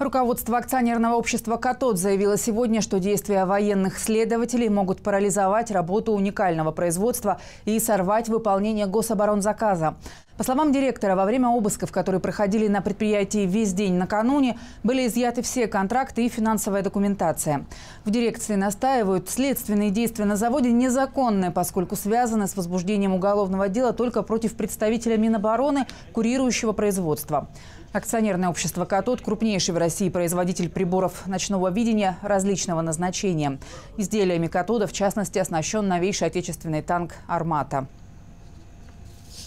Руководство акционерного общества «Катод» заявило сегодня, что действия военных следователей могут парализовать работу уникального производства и сорвать выполнение гособоронзаказа. По словам директора, во время обысков, которые проходили на предприятии весь день накануне, были изъяты все контракты и финансовая документация. В дирекции настаивают, следственные действия на заводе незаконны, поскольку связаны с возбуждением уголовного дела только против представителя Минобороны, курирующего производства. Акционерное общество «Катод» – крупнейший в России производитель приборов ночного видения различного назначения. Изделиями «Катода», в частности, оснащен новейший отечественный танк «Армата».